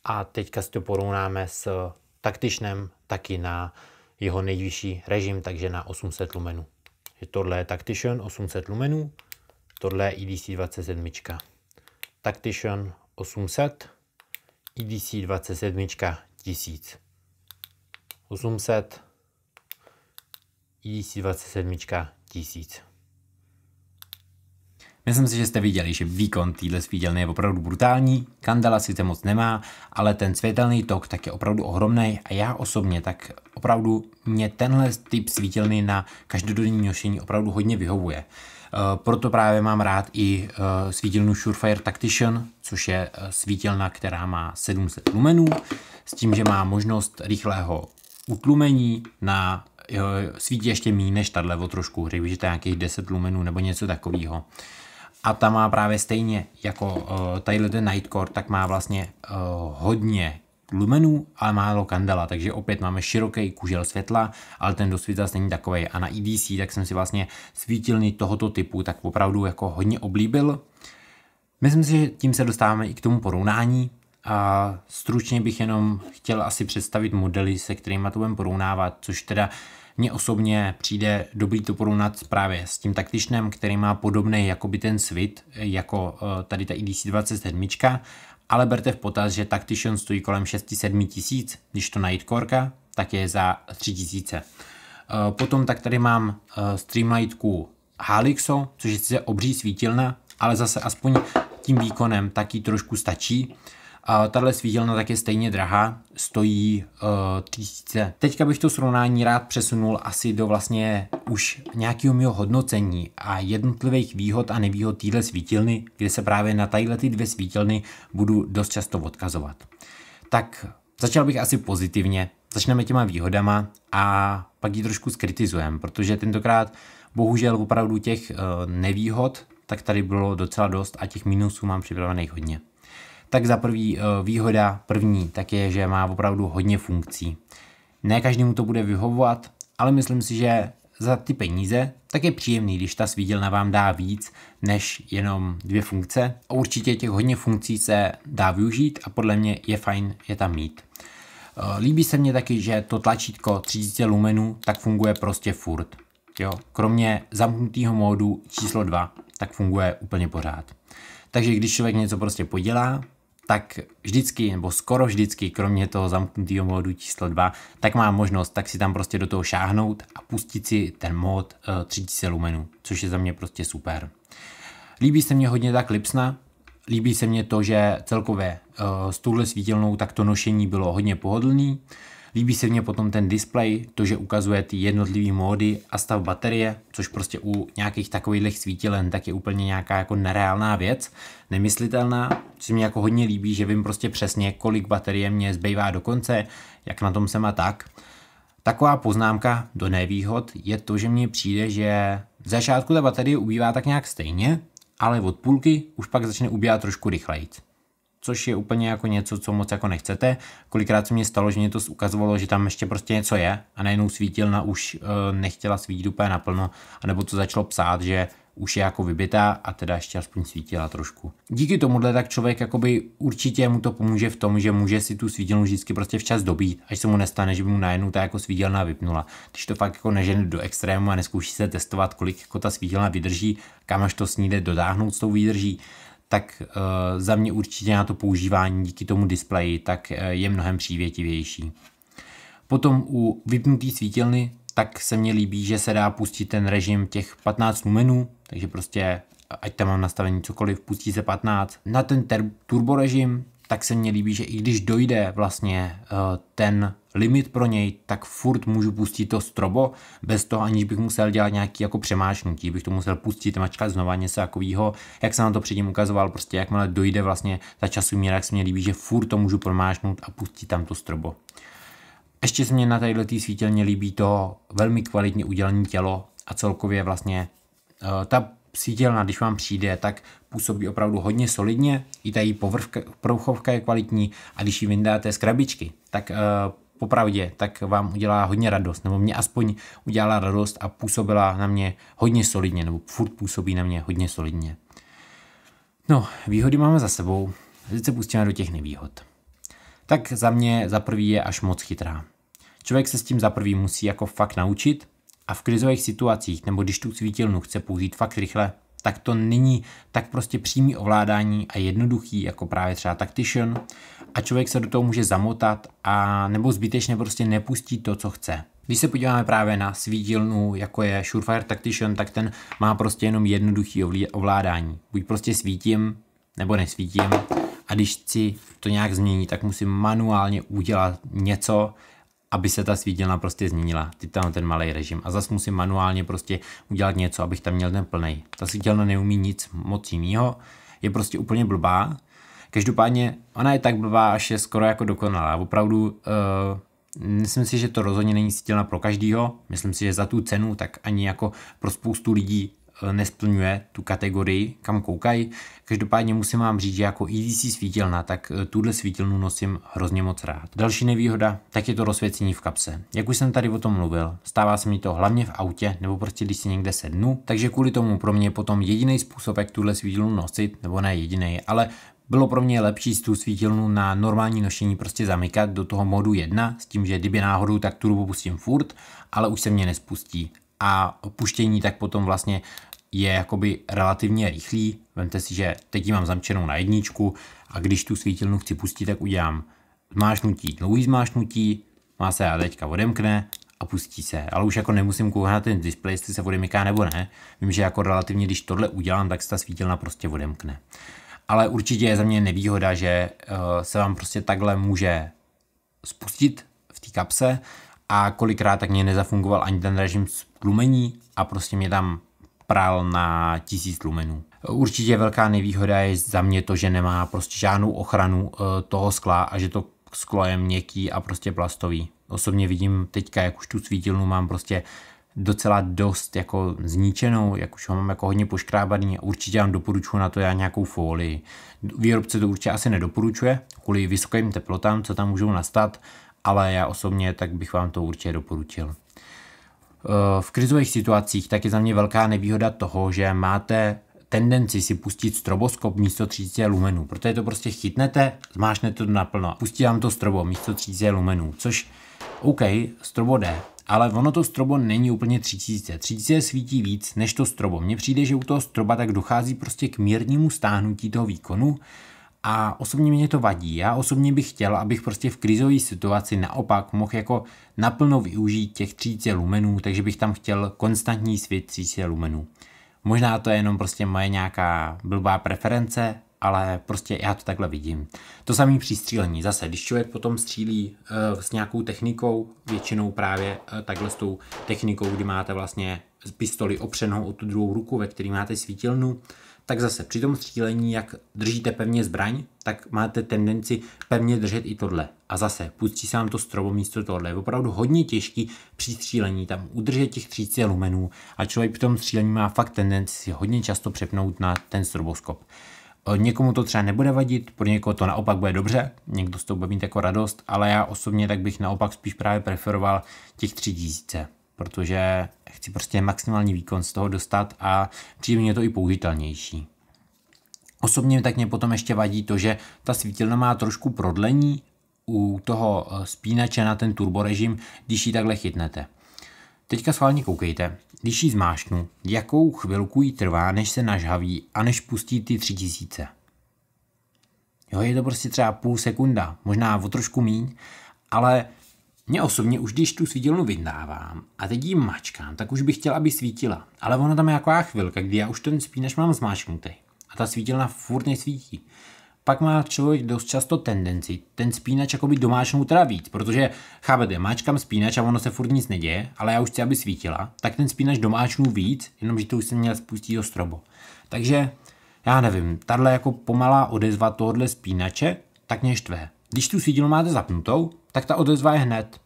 a teďka si to porovnáme s taktičnem taky na jeho nejvyšší režim, takže na 800 lumenů. Tohle je Tactician 800 lumenů, tohle je EDC 27. Tactician 800, EDC 27 1000. 800, EDC 27 1000. Myslím si, že jste viděli, že výkon téhle svítilny je opravdu brutální, kandela sice moc nemá, ale ten světelný tok tak je opravdu ohromný a já osobně tak opravdu mě tenhle typ svítilny na každodenní nošení opravdu hodně vyhovuje. Eh, proto právě mám rád i eh, svítilnu Surefire Tactician, což je eh, svítilna, která má 700 lumenů, s tím, že má možnost rychlého utlumení na svítí ještě méně než tahle o trošku hry, že to je nějakých 10 lumenů nebo něco takového a ta má právě stejně jako uh, eh, tady ten Nightcore, tak má vlastně uh, hodně lumenů, ale málo kandela, takže opět máme široký kužel světla, ale ten dosvit zase není takový. A na EDC tak jsem si vlastně svítilny tohoto typu tak opravdu jako hodně oblíbil. Myslím si, že tím se dostáváme i k tomu porovnání. A stručně bych jenom chtěl asi představit modely, se kterými to budeme porovnávat, což teda uh, mně osobně přijde dobrý to porovnat právě s tím taktičnem, který má podobný jakoby ten svit, jako eh, tady ta IDC 27, ale berte v potaz, že Tactician stojí kolem 6-7 tisíc, když to najít korka, tak je za 3 tisíce. Eh, potom tak tady mám eh, Streamlightku Halixo, což je sice obří svítilna, ale zase aspoň tím výkonem taky trošku stačí. Tahle svítilna tak je stejně drahá, stojí uh, tisíce. Teďka bych to srovnání rád přesunul asi do vlastně už nějakého mého hodnocení a jednotlivých výhod a nevýhod téhle svítilny, kde se právě na tadyhle ty dvě svítilny budu dost často odkazovat. Tak začal bych asi pozitivně, začneme těma výhodama a pak ji trošku skritizujeme, protože tentokrát bohužel opravdu těch eh, nevýhod, tak tady bylo docela dost a těch minusů mám připravených hodně tak za prvý eh, výhoda první tak je, že má opravdu hodně funkcí. Ne každému to bude vyhovovat, ale myslím si, že za ty peníze, tak je příjemný, když ta svítilna vám dá víc než jenom dvě funkce. A určitě těch hodně funkcí se dá využít a podle mě je fajn je tam mít. Eh, líbí se mně taky, že to tlačítko 30 lumenů tak funguje prostě furt. Jo, kromě zamknutého módu číslo 2, tak funguje úplně pořád. Takže když člověk něco prostě podělá, tak vždycky, nebo skoro vždycky, kromě toho zamknutého módu číslo 2, tak má možnost tak si tam prostě do toho šáhnout a pustit si ten mód 3000 eh, lumenů, což je za mě prostě super. Líbí se mně hodně ta klipsna, líbí se mně to, že celkově eh, s touhle svítilnou tak to nošení bylo hodně pohodlný, Líbí se mně potom ten displej, to, že ukazuje ty jednotlivé módy a stav baterie, což prostě u nějakých takových svítilen tak je úplně nějaká jako nereálná věc, nemyslitelná, což mi jako hodně líbí, že vím prostě přesně, kolik baterie mě zbývá do konce, jak na tom jsem a tak. Taková poznámka do nevýhod je to, že mně přijde, že v začátku ta baterie ubývá tak nějak stejně, ale od půlky už pak začne ubývat trošku rychleji což je úplně jako něco, co moc jako nechcete. Kolikrát se mě stalo, že mě to ukazovalo, že tam ještě prostě něco je a najednou svítilna už e, nechtěla svítit úplně naplno, anebo to začalo psát, že už je jako vybitá a teda ještě aspoň svítila trošku. Díky tomuhle tak člověk jakoby určitě mu to pomůže v tom, že může si tu svítilnu vždycky prostě včas dobít, až se mu nestane, že by mu najednou ta jako svítilna vypnula. Když to fakt jako nežene do extrému a neskouší se testovat, kolik jako ta svítilna vydrží, kam až to sníde dodáhnout s tou výdrží, tak eh, za mě určitě na to používání díky tomu displeji tak eh, je mnohem přívětivější. Potom u vypnutý svítilny tak se mně líbí, že se dá pustit ten režim těch 15 lumenů, takže prostě eh, ať tam mám nastavení cokoliv, pustí se 15. Na ten turbo režim tak se mně líbí, že i když dojde vlastně eh, ten limit pro něj, tak furt můžu pustit to strobo bez toho, aniž bych musel dělat nějaký jako přemášnutí, bych to musel pustit, mačkat znova něco takového, jak jsem na to předtím ukazoval, prostě jakmile dojde vlastně ta míra, tak se mně líbí, že furt to můžu promášnout a pustit tam to strobo. Ještě se mě na této tý svítilně líbí to velmi kvalitně udělané tělo a celkově vlastně eh, ta přídělna, když vám přijde, tak působí opravdu hodně solidně, i ta její povrchovka je kvalitní a když ji vyndáte z krabičky, tak eh, popravdě, tak vám udělá hodně radost, nebo mě aspoň udělala radost a působila na mě hodně solidně, nebo furt působí na mě hodně solidně. No, výhody máme za sebou, teď se pustíme do těch nevýhod. Tak za mě za prvý je až moc chytrá. Člověk se s tím za prvý musí jako fakt naučit, a v krizových situacích, nebo když tu svítilnu chce použít fakt rychle, tak to není tak prostě přímý ovládání a jednoduchý, jako právě třeba Tactician, a člověk se do toho může zamotat a nebo zbytečně prostě nepustí to, co chce. Když se podíváme právě na svítilnu, jako je Surefire Tactician, tak ten má prostě jenom jednoduchý ovládání. Buď prostě svítím, nebo nesvítím. A když si to nějak změní, tak musím manuálně udělat něco, aby se ta svítilna prostě změnila. Ty tam ten malý režim. A zase musím manuálně prostě udělat něco, abych tam měl ten plný. Ta svítilna neumí nic moc jiného, je prostě úplně blbá. Každopádně ona je tak blbá, až je skoro jako dokonalá. Opravdu uh, Myslím si, že to rozhodně není svítilna pro každýho. Myslím si, že za tu cenu, tak ani jako pro spoustu lidí Eh, nesplňuje tu kategorii, kam koukají. Každopádně musím vám říct, že jako EDC svítilna, tak eh, tuhle svítilnu nosím hrozně moc rád. Další nevýhoda, tak je to rozsvěcení v kapse. Jak už jsem tady o tom mluvil, stává se mi to hlavně v autě nebo prostě když si někde sednu, takže kvůli tomu pro mě potom jediný způsob, jak tuhle svítilnu nosit, nebo ne jediný, ale bylo pro mě lepší tu svítilnu na normální nošení prostě zamykat do toho modu 1 s tím, že kdyby náhodou tak turbo pustím furt, ale už se mě nespustí a puštění tak potom vlastně je jakoby relativně rychlý. Vemte si, že teď ji mám zamčenou na jedničku a když tu svítilnu chci pustit, tak udělám zmášnutí, dlouhý zmášnutí, má se a teďka odemkne a pustí se. Ale už jako nemusím koukat na ten displej, jestli se odemyká nebo ne. Vím, že jako relativně, když tohle udělám, tak se ta svítilna prostě odemkne. Ale určitě je za mě nevýhoda, že eh, se vám prostě takhle může spustit v té kapse a kolikrát tak mě nezafungoval ani ten režim stlumení a prostě mě tam pral na 1000 lumenů. Určitě velká nevýhoda je za mě to, že nemá prostě žádnou ochranu eh, toho skla a že to sklo je měkký a prostě plastový. Osobně vidím teďka, jak už tu svítilnu mám prostě docela dost jako zničenou, jak už ho mám jako hodně poškrábaný a určitě vám doporučuji na to já nějakou folii. Výrobce to určitě asi nedoporučuje kvůli vysokým teplotám, co tam můžou nastat, ale já osobně tak bych vám to určitě doporučil. V krizových situacích tak je za mě velká nevýhoda toho, že máte tendenci si pustit stroboskop místo 30 lumenů, protože to prostě chytnete, zmášnete to naplno, pustí vám to strobo místo 30 lumenů, což OK, strobo jde, ale ono to strobo není úplně 3000. 3000 svítí víc než to strobo. Mně přijde, že u toho stroba tak dochází prostě k mírnímu stáhnutí toho výkonu, a osobně mě to vadí. Já osobně bych chtěl, abych prostě v krizové situaci naopak mohl jako naplno využít těch 30 lumenů, takže bych tam chtěl konstantní svět 30 lumenů. Možná to je jenom prostě moje nějaká blbá preference, ale prostě já to takhle vidím. To samé při střílení. Zase, když člověk potom střílí e, s nějakou technikou, většinou právě e, takhle s tou technikou, kdy máte vlastně pistoli opřenou o tu druhou ruku, ve který máte svítilnu, tak zase při tom střílení, jak držíte pevně zbraň, tak máte tendenci pevně držet i tohle. A zase pustí se vám to strobo místo tohle. Je opravdu hodně těžký při střílení tam udržet těch 30 lumenů a člověk při tom střílení má fakt tendenci si hodně často přepnout na ten stroboskop. Někomu to třeba nebude vadit, pro někoho to naopak bude dobře, někdo z toho bude mít jako radost, ale já osobně tak bych naopak spíš právě preferoval těch 3000, protože chci prostě maximální výkon z toho dostat a přijde mě to i použitelnější. Osobně tak mě potom ještě vadí to, že ta svítilna má trošku prodlení u toho eh, spínače na ten turborežim, když ji takhle chytnete. Teďka schválně koukejte, když ji zmášknu, jakou chvilku jí trvá, než se nažhaví a než pustí ty 3000. Jo, je to prostě třeba půl sekunda, možná o trošku míň, ale mě osobně už když tu svítilnu vydávám a teď ji mačkám, tak už bych chtěl, aby svítila. Ale ona tam je jaká chvilka, kdy já už ten spínač mám zmáčknutý a ta svítilna furt nesvítí. Pak má člověk dost často tendenci ten spínač jakoby domáčnou teda víc, protože chápete, máčkám spínač a ono se furt nic neděje, ale já už chci, aby svítila, tak ten spínač domáčnu víc, jenomže to už jsem měl spustit do strobo. Takže já nevím, tahle jako pomalá odezva tohohle spínače, tak mě štve. Když tu svítilnu máte zapnutou, tak ta odezva je hned.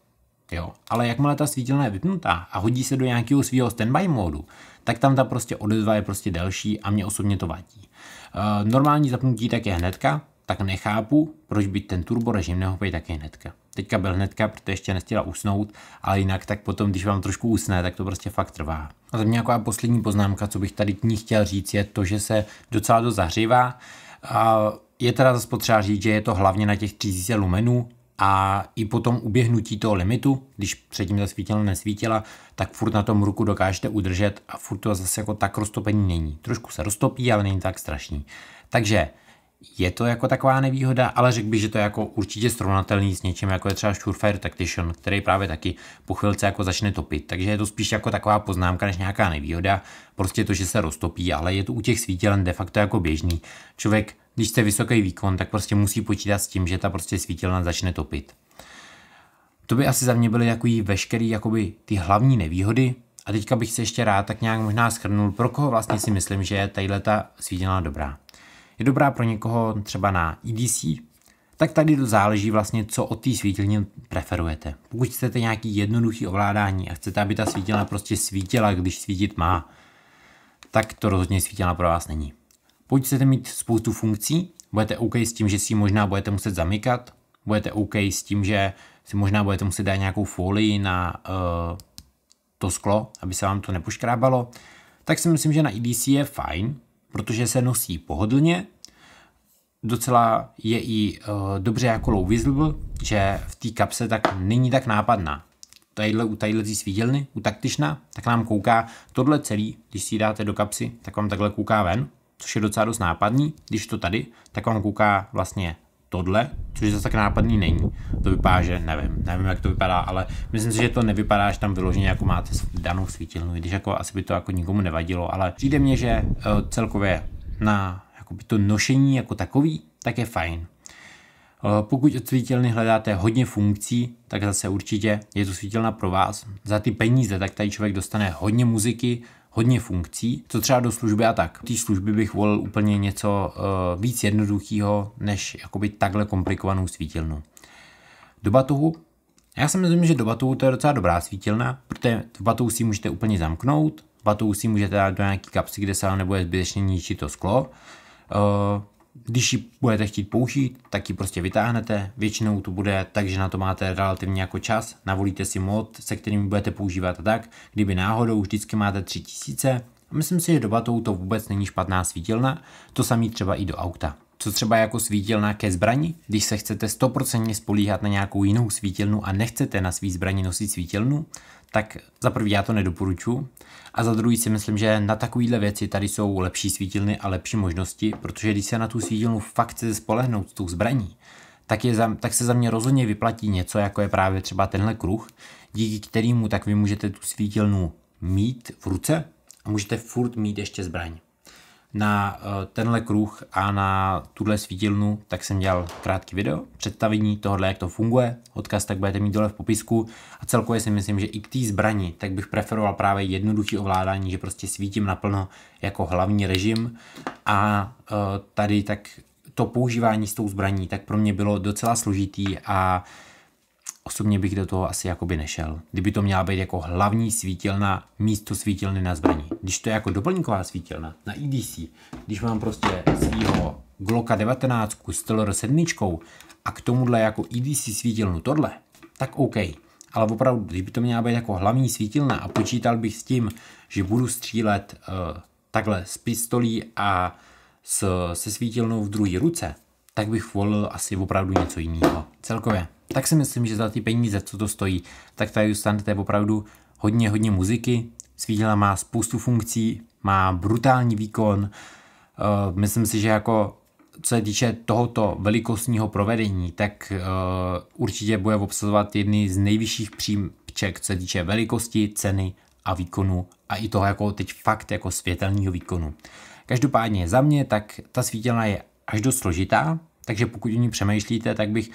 Jo, ale jakmile ta svítilna je vypnutá a hodí se do nějakého svého standby módu, tak tam ta prostě odezva je prostě delší a mě osobně to vadí. E, normální zapnutí tak je hnedka, tak nechápu, proč by ten turbo režim nehopej taky hnedka. Teďka byl hnedka, protože ještě nestěla usnout, ale jinak tak potom, když vám trošku usne, tak to prostě fakt trvá. A za mě jako poslední poznámka, co bych tady k ní chtěl říct, je to, že se docela dost zahřívá. A je teda zase potřeba říct, že je to hlavně na těch 3000 lumenů a i po tom uběhnutí toho limitu, když předtím ta svítila nesvítila, tak furt na tom ruku dokážete udržet a furt to zase jako tak roztopení není. Trošku se roztopí, ale není tak strašný. Takže je to jako taková nevýhoda, ale řekl bych, že to je jako určitě srovnatelný s něčím, jako je třeba Surefire Tactician, který právě taky po chvilce jako začne topit. Takže je to spíš jako taková poznámka než nějaká nevýhoda. Prostě to, že se roztopí, ale je to u těch svítělen de facto jako běžný. Člověk když chce vysoký výkon, tak prostě musí počítat s tím, že ta prostě svítilna začne topit. To by asi za mě byly takový veškerý jakoby ty hlavní nevýhody. A teďka bych se ještě rád tak nějak možná schrnul, pro koho vlastně si myslím, že je tadyhle ta svítilna dobrá. Je dobrá pro někoho třeba na EDC, tak tady to záleží vlastně, co od té svítilny preferujete. Pokud chcete nějaký jednoduchý ovládání a chcete, aby ta svítilna prostě svítila, když svítit má, tak to rozhodně svítilna pro vás není. Pokud chcete mít spoustu funkcí, budete OK s tím, že si možná budete muset zamykat, budete OK s tím, že si možná budete muset dát nějakou folii na uh, to sklo, aby se vám to nepoškrábalo, tak si myslím, že na EDC je fajn, protože se nosí pohodlně, docela je i uh, dobře jako low visible, že v té kapse tak není tak nápadná. Tadyhle, u tadyhle svídělny, u taktična, tak nám kouká tohle celý, když si ji dáte do kapsy, tak vám takhle kouká ven což je docela dost nápadný. Když to tady, tak vám kouká vlastně tohle, což zase tak nápadný není. To vypadá, že nevím, nevím, jak to vypadá, ale myslím si, že to nevypadá, že tam vyloženě jako máte danou svítilnu, i když jako asi by to jako nikomu nevadilo, ale přijde mně, že eh, celkově na jakoby to nošení jako takový, tak je fajn. Eh, pokud od svítilny hledáte hodně funkcí, tak zase určitě je to svítilna pro vás. Za ty peníze tak tady člověk dostane hodně muziky, hodně funkcí, co třeba do služby a tak. Ty služby bych volil úplně něco uh, víc jednoduchého, než jakoby takhle komplikovanou svítilnu. Do batohu já si myslím, že do batohu to je docela dobrá svítilna, protože v batohu si můžete úplně zamknout, v batohu si můžete dát do nějaký kapsy, kde se vám nebude zbytečně ničit to sklo. Uh, když ji budete chtít použít, tak ji prostě vytáhnete, většinou to bude takže na to máte relativně jako čas, navolíte si mod, se kterým budete používat a tak, kdyby náhodou vždycky máte 3000, myslím si, že doba to vůbec není špatná svítilna, to samý třeba i do auta co třeba jako svítilna ke zbrani? Když se chcete 100% spolíhat na nějakou jinou svítilnu a nechcete na svý zbrani nosit svítilnu, tak za prvý já to nedoporučuji a za druhý si myslím, že na takovýhle věci tady jsou lepší svítilny a lepší možnosti, protože když se na tu svítilnu fakt chcete spolehnout s tou zbraní, tak, je za, tak se za mě rozhodně vyplatí něco, jako je právě třeba tenhle kruh, díky kterému tak vy můžete tu svítilnu mít v ruce a můžete furt mít ještě zbraň na eh, tenhle kruh a na tuhle svítilnu, tak jsem dělal krátký video, představení tohohle, jak to funguje, odkaz tak budete mít dole v popisku a celkově si myslím, že i k té zbrani, tak bych preferoval právě jednoduchý ovládání, že prostě svítím naplno jako hlavní režim a eh, tady tak to používání s tou zbraní, tak pro mě bylo docela složitý a Osobně bych do toho asi jakoby nešel, kdyby to měla být jako hlavní svítilna místo svítilny na zbraní. Když to je jako doplňková svítilna na EDC, když mám prostě svýho Glocka 19 s Stellar 7 a k tomuhle jako EDC svítilnu tohle, tak OK. Ale opravdu, když by to měla být jako hlavní svítilna a počítal bych s tím, že budu střílet uh, takhle z pistolí a s, se svítilnou v druhé ruce, tak bych volil asi opravdu něco jiného. Celkově tak si myslím, že za ty peníze, co to stojí, tak tady dostanete opravdu hodně, hodně muziky. Svítila má spoustu funkcí, má brutální výkon. Eh, myslím si, že jako co se týče tohoto velikostního provedení, tak eh, určitě bude obsazovat jedny z nejvyšších příjmček, co se týče velikosti, ceny a výkonu a i toho jako teď fakt jako světelního výkonu. Každopádně za mě, tak ta svítilna je až dost složitá, takže pokud o ní přemýšlíte, tak bych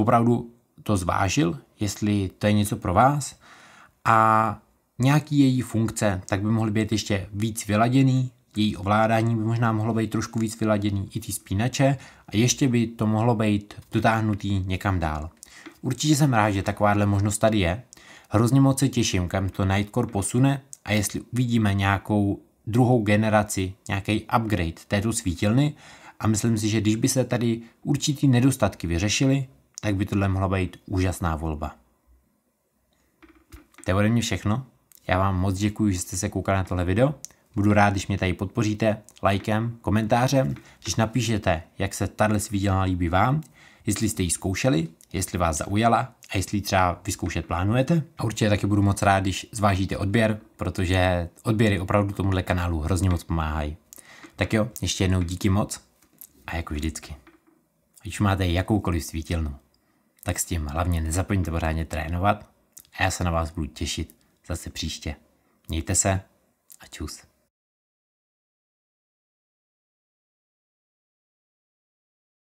opravdu to zvážil, jestli to je něco pro vás a nějaký její funkce, tak by mohly být ještě víc vyladěný, její ovládání by možná mohlo být trošku víc vyladěný i ty spínače a ještě by to mohlo být dotáhnutý někam dál. Určitě jsem rád, že takováhle možnost tady je. Hrozně moc se těším, kam to Nightcore posune a jestli uvidíme nějakou druhou generaci, nějaký upgrade této svítilny a myslím si, že když by se tady určitý nedostatky vyřešily, tak by tohle mohla být úžasná volba. To je ode mě všechno. Já vám moc děkuji, že jste se koukali na tohle video. Budu rád, když mě tady podpoříte lajkem, komentářem, když napíšete, jak se tahle svídělna líbí vám, jestli jste ji zkoušeli, jestli vás zaujala a jestli třeba vyzkoušet plánujete. A určitě taky budu moc rád, když zvážíte odběr, protože odběry opravdu tomuhle kanálu hrozně moc pomáhají. Tak jo, ještě jednou díky moc a jako vždycky. Ať máte jakoukoliv svítilnu tak s tím hlavně nezapomeňte pořádně trénovat a já se na vás budu těšit zase příště. Mějte se a čus.